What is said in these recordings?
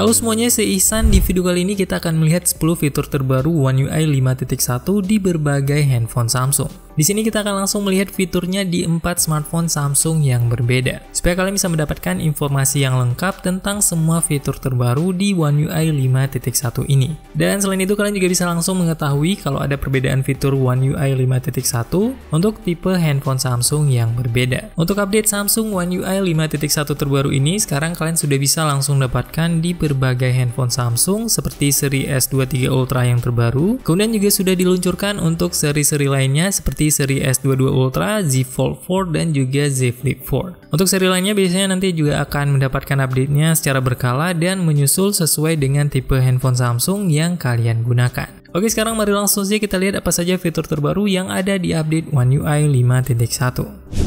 Halo semuanya, saya Ihsan. Di video kali ini kita akan melihat 10 fitur terbaru One UI 5.1 di berbagai handphone Samsung. Di sini kita akan langsung melihat fiturnya di 4 smartphone Samsung yang berbeda, supaya kalian bisa mendapatkan informasi yang lengkap tentang semua fitur terbaru di One UI 5.1 ini. Dan selain itu kalian juga bisa langsung mengetahui kalau ada perbedaan fitur One UI 5.1 untuk tipe handphone Samsung yang berbeda. Untuk update Samsung One UI 5.1 terbaru ini, sekarang kalian sudah bisa langsung dapatkan di berbagai handphone Samsung seperti seri S23 Ultra yang terbaru, kemudian juga sudah diluncurkan untuk seri-seri lainnya seperti seperti seri S22 Ultra, Z Fold 4, dan juga Z Flip 4. Untuk seri lainnya biasanya nanti juga akan mendapatkan update-nya secara berkala dan menyusul sesuai dengan tipe handphone Samsung yang kalian gunakan. Oke, sekarang mari langsung saja kita lihat apa saja fitur terbaru yang ada di update One UI 5.1.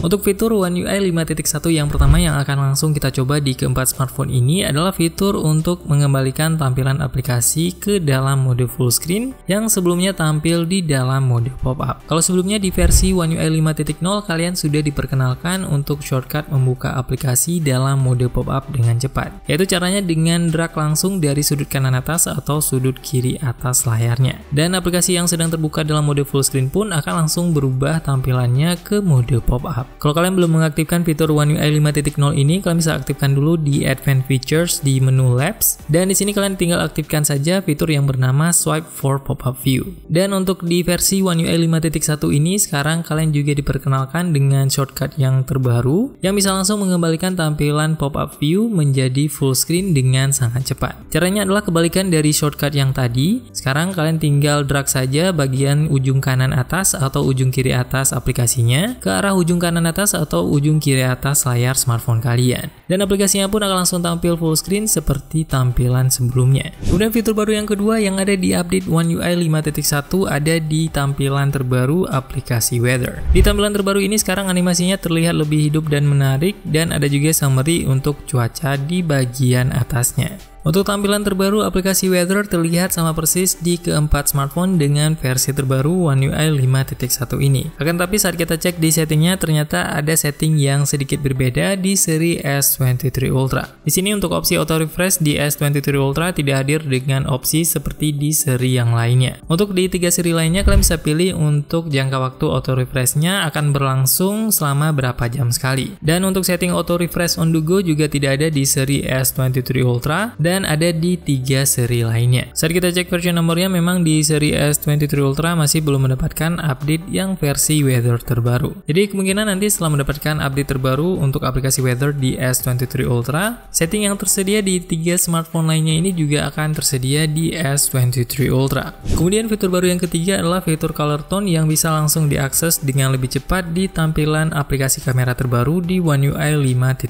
Untuk fitur One UI 5.1 yang pertama yang akan langsung kita coba di keempat smartphone ini adalah fitur untuk mengembalikan tampilan aplikasi ke dalam mode full screen yang sebelumnya tampil di dalam mode pop-up. Kalau sebelumnya di versi One UI 5.0 kalian sudah diperkenalkan untuk shortcut membuka aplikasi dalam mode pop-up dengan cepat, yaitu caranya dengan drag langsung dari sudut kanan atas atau sudut kiri atas layarnya. Dan aplikasi yang sedang terbuka dalam mode full screen pun akan langsung berubah tampilannya ke mode pop-up. Kalau kalian belum mengaktifkan fitur One UI 5.0 ini, kalian bisa aktifkan dulu di Advanced Features di menu Labs. Dan di sini kalian tinggal aktifkan saja fitur yang bernama Swipe for Pop-up View. Dan untuk di versi One UI 5.1 ini, sekarang kalian juga diperkenalkan dengan shortcut yang terbaru yang bisa langsung mengembalikan tampilan pop-up view menjadi full screen dengan sangat cepat. Caranya adalah kebalikan dari shortcut yang tadi. Sekarang kalian tinggal drag saja bagian ujung kanan atas atau ujung kiri atas aplikasinya ke arah ujung kanan atas atau ujung kiri atas layar smartphone kalian. Dan aplikasinya pun akan langsung tampil full screen seperti tampilan sebelumnya. Kemudian fitur baru yang kedua yang ada di update One UI 5.1 ada di tampilan terbaru aplikasi Weather. Di tampilan terbaru ini sekarang animasinya terlihat lebih hidup dan menarik dan ada juga summary untuk cuaca di bagian atasnya. Untuk tampilan terbaru, aplikasi Weather terlihat sama persis di keempat smartphone dengan versi terbaru One UI 5.1 ini. Akan tapi saat kita cek di settingnya, ternyata ada setting yang sedikit berbeda di seri S23 Ultra. Di sini untuk opsi auto refresh di S23 Ultra tidak hadir dengan opsi seperti di seri yang lainnya. Untuk di tiga seri lainnya, kalian bisa pilih untuk jangka waktu auto refreshnya akan berlangsung selama berapa jam sekali. Dan untuk setting auto refresh on the go juga tidak ada di seri S23 Ultra dan dan ada di tiga seri lainnya. Saat kita cek versi nomornya, memang di seri S23 Ultra masih belum mendapatkan update yang versi weather terbaru. Jadi kemungkinan nanti setelah mendapatkan update terbaru untuk aplikasi weather di S23 Ultra, setting yang tersedia di tiga smartphone lainnya ini juga akan tersedia di S23 Ultra. Kemudian fitur baru yang ketiga adalah fitur color tone yang bisa langsung diakses dengan lebih cepat di tampilan aplikasi kamera terbaru di One UI 5.1.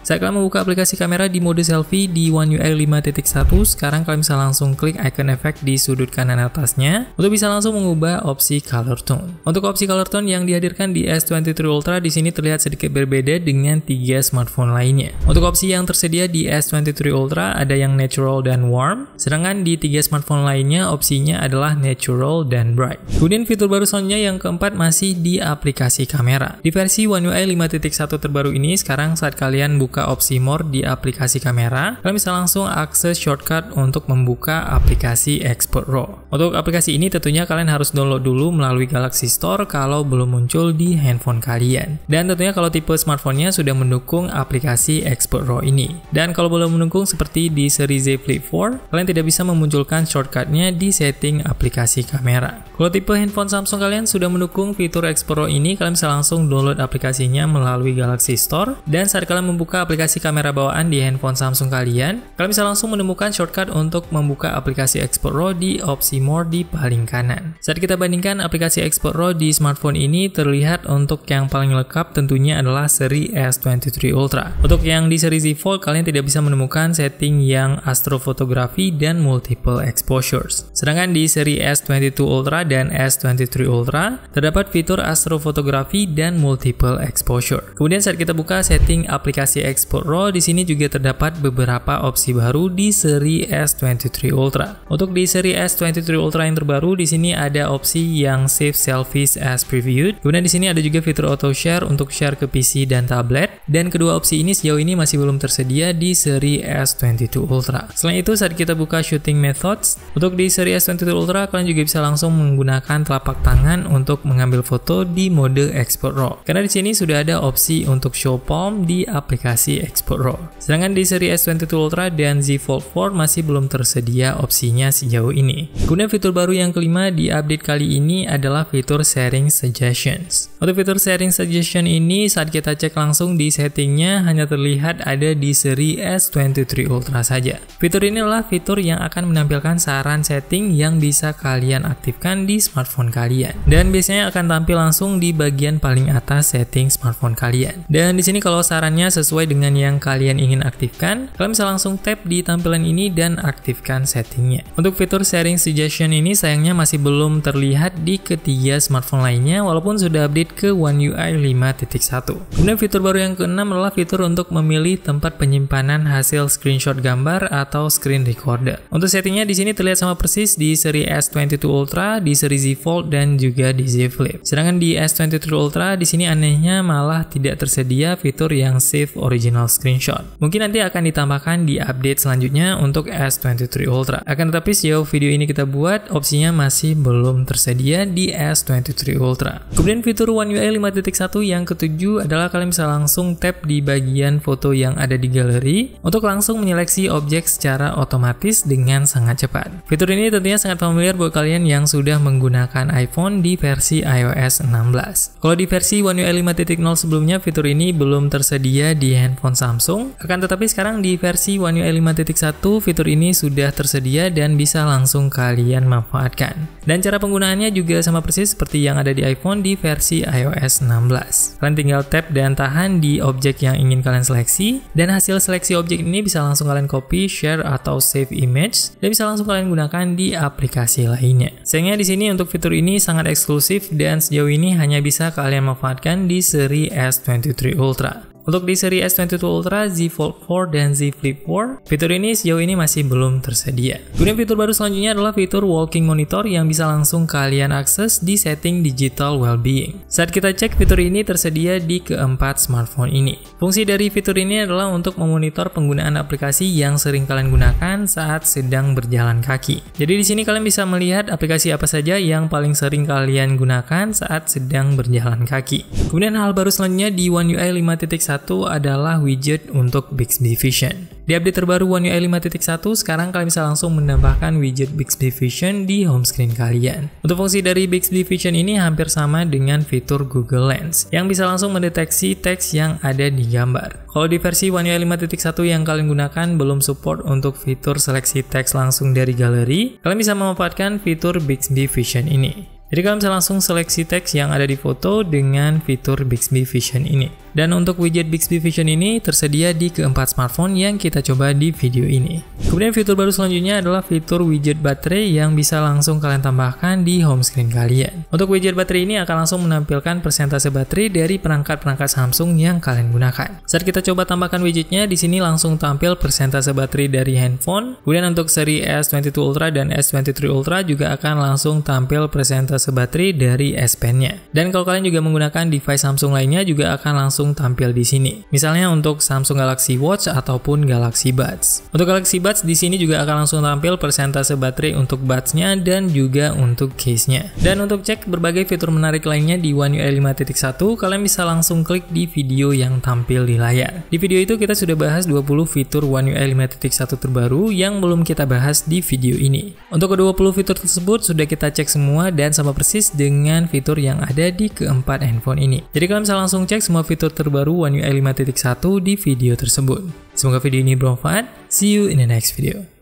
Saya akan membuka aplikasi kamera di mode selfie di One UI dari 5.1, sekarang kalian bisa langsung klik icon efek di sudut kanan atasnya untuk bisa langsung mengubah opsi color tone. Untuk opsi color tone yang dihadirkan di S23 Ultra di sini terlihat sedikit berbeda dengan tiga smartphone lainnya. Untuk opsi yang tersedia di S23 Ultra ada yang natural dan warm, sedangkan di tiga smartphone lainnya opsinya adalah natural dan bright. Kemudian fitur baru selanjutnya yang keempat masih di aplikasi kamera. Di versi One UI 5.1 terbaru ini, sekarang saat kalian buka opsi more di aplikasi kamera, kalian bisa langsung langsung akses shortcut untuk membuka aplikasi Expert Raw. Untuk aplikasi ini tentunya kalian harus download dulu melalui Galaxy Store kalau belum muncul di handphone kalian. Dan tentunya kalau tipe smartphone-nya sudah mendukung aplikasi Expert Raw ini. Dan kalau belum mendukung seperti di seri Z Flip 4, kalian tidak bisa memunculkan shortcutnya di setting aplikasi kamera. Kalau tipe handphone Samsung kalian sudah mendukung fitur Expert Raw ini, kalian bisa langsung download aplikasinya melalui Galaxy Store. Dan saat kalian membuka aplikasi kamera bawaan di handphone Samsung kalian, kalian bisa langsung menemukan shortcut untuk membuka aplikasi Export Raw di opsi More di paling kanan. Saat kita bandingkan aplikasi Export Raw di smartphone ini terlihat untuk yang paling lengkap tentunya adalah seri S23 Ultra. Untuk yang di seri Z Fold kalian tidak bisa menemukan setting yang astrofotografi dan multiple exposures. Sedangkan di seri S22 Ultra dan S23 Ultra terdapat fitur astrofotografi dan multiple exposure. Kemudian saat kita buka setting aplikasi Export Raw di sini juga terdapat beberapa opsi terbaru di seri S23 Ultra. Untuk di seri S23 Ultra yang terbaru, di sini ada opsi yang save selfies as previewed. Kemudian di sini ada juga fitur auto share untuk share ke PC dan tablet. Dan kedua opsi ini sejauh ini masih belum tersedia di seri S22 Ultra. Selain itu, saat kita buka shooting methods, untuk di seri S22 Ultra, kalian juga bisa langsung menggunakan telapak tangan untuk mengambil foto di mode Export RAW. Karena di sini sudah ada opsi untuk show palm di aplikasi Export RAW. Sedangkan di seri S22 Ultra dan varian Z Fold 4 masih belum tersedia opsinya sejauh ini. Kemudian fitur baru yang kelima di update kali ini adalah fitur sharing suggestions. Untuk fitur sharing suggestion ini saat kita cek langsung di settingnya hanya terlihat ada di seri S23 Ultra saja. Fitur ini adalah fitur yang akan menampilkan saran setting yang bisa kalian aktifkan di smartphone kalian. Dan biasanya akan tampil langsung di bagian paling atas setting smartphone kalian. Dan di sini kalau sarannya sesuai dengan yang kalian ingin aktifkan, kalian bisa langsung tap tap di tampilan ini dan aktifkan settingnya. Untuk fitur sharing suggestion ini sayangnya masih belum terlihat di ketiga smartphone lainnya walaupun sudah update ke One UI 5.1. Kemudian fitur baru yang keenam adalah fitur untuk memilih tempat penyimpanan hasil screenshot gambar atau screen recorder. Untuk settingnya di sini terlihat sama persis di seri S22 Ultra, di seri Z Fold, dan juga di Z Flip. Sedangkan di s 22 Ultra di sini anehnya malah tidak tersedia fitur yang save original screenshot. Mungkin nanti akan ditambahkan di update update selanjutnya untuk S23 Ultra. Akan tetapi sejauh video ini kita buat, opsinya masih belum tersedia di S23 Ultra. Kemudian fitur One UI 5.1 yang ketujuh adalah kalian bisa langsung tap di bagian foto yang ada di galeri untuk langsung menyeleksi objek secara otomatis dengan sangat cepat. Fitur ini tentunya sangat familiar buat kalian yang sudah menggunakan iPhone di versi iOS 16. Kalau di versi One UI 5.0 sebelumnya, fitur ini belum tersedia di handphone Samsung, akan tetapi sekarang di versi One UI 5.1 fitur ini sudah tersedia dan bisa langsung kalian manfaatkan. Dan cara penggunaannya juga sama persis seperti yang ada di iPhone di versi iOS 16. Kalian tinggal tap dan tahan di objek yang ingin kalian seleksi dan hasil seleksi objek ini bisa langsung kalian copy, share atau save image dan bisa langsung kalian gunakan di aplikasi lainnya. Sayangnya di sini untuk fitur ini sangat eksklusif dan sejauh ini hanya bisa kalian manfaatkan di seri S23 Ultra. Untuk di seri S22 Ultra, Z Fold 4 dan Z Flip 4, fitur ini sejauh ini masih belum tersedia. Kemudian fitur baru selanjutnya adalah fitur Walking Monitor yang bisa langsung kalian akses di setting digital well-being. Saat kita cek, fitur ini tersedia di keempat smartphone ini. Fungsi dari fitur ini adalah untuk memonitor penggunaan aplikasi yang sering kalian gunakan saat sedang berjalan kaki. Jadi di sini kalian bisa melihat aplikasi apa saja yang paling sering kalian gunakan saat sedang berjalan kaki. Kemudian hal baru selanjutnya di One UI 5.1 satu adalah widget untuk Bixby Vision. Di update terbaru One UI 5.1, sekarang kalian bisa langsung menambahkan widget Bixby Vision di homescreen kalian. Untuk fungsi dari Bixby Vision ini hampir sama dengan fitur Google Lens, yang bisa langsung mendeteksi teks yang ada di gambar. Kalau di versi One UI 5.1 yang kalian gunakan belum support untuk fitur seleksi teks langsung dari galeri, kalian bisa memanfaatkan fitur Bixby Vision ini. Jadi kalian bisa langsung seleksi teks yang ada di foto dengan fitur Bixby Vision ini. Dan untuk widget Bixby Vision ini tersedia di keempat smartphone yang kita coba di video ini. Kemudian fitur baru selanjutnya adalah fitur widget baterai yang bisa langsung kalian tambahkan di home screen kalian. Untuk widget baterai ini akan langsung menampilkan persentase baterai dari perangkat-perangkat Samsung yang kalian gunakan. Saat kita coba tambahkan widgetnya, di sini langsung tampil persentase baterai dari handphone. Kemudian untuk seri S22 Ultra dan S23 Ultra juga akan langsung tampil persentase baterai dari S Pen-nya. Dan kalau kalian juga menggunakan device Samsung lainnya juga akan langsung langsung tampil di sini. Misalnya untuk Samsung Galaxy Watch ataupun Galaxy Buds. Untuk Galaxy Buds di sini juga akan langsung tampil persentase baterai untuk Buds-nya dan juga untuk case-nya. Dan untuk cek berbagai fitur menarik lainnya di One UI 5.1, kalian bisa langsung klik di video yang tampil di layar. Di video itu kita sudah bahas 20 fitur One UI 5.1 terbaru yang belum kita bahas di video ini. Untuk ke-20 fitur tersebut sudah kita cek semua dan sama persis dengan fitur yang ada di keempat handphone ini. Jadi kalian bisa langsung cek semua fitur terbaru One UI 5.1 di video tersebut. Semoga video ini bermanfaat. See you in the next video.